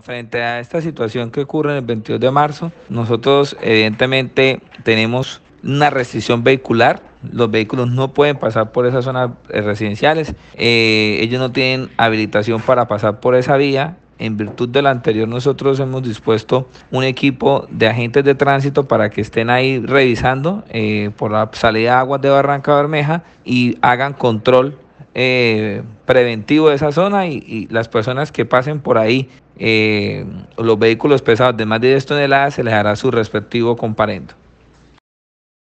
Frente a esta situación que ocurre en el 22 de marzo, nosotros evidentemente tenemos una restricción vehicular. Los vehículos no pueden pasar por esas zonas eh, residenciales. Eh, ellos no tienen habilitación para pasar por esa vía. En virtud de lo anterior, nosotros hemos dispuesto un equipo de agentes de tránsito para que estén ahí revisando eh, por la salida de aguas de Barranca Bermeja y hagan control eh, preventivo de esa zona y, las personas que pasen por ahí, eh, los vehículos pesados de más de 10 toneladas, se les hará su respectivo comparendo.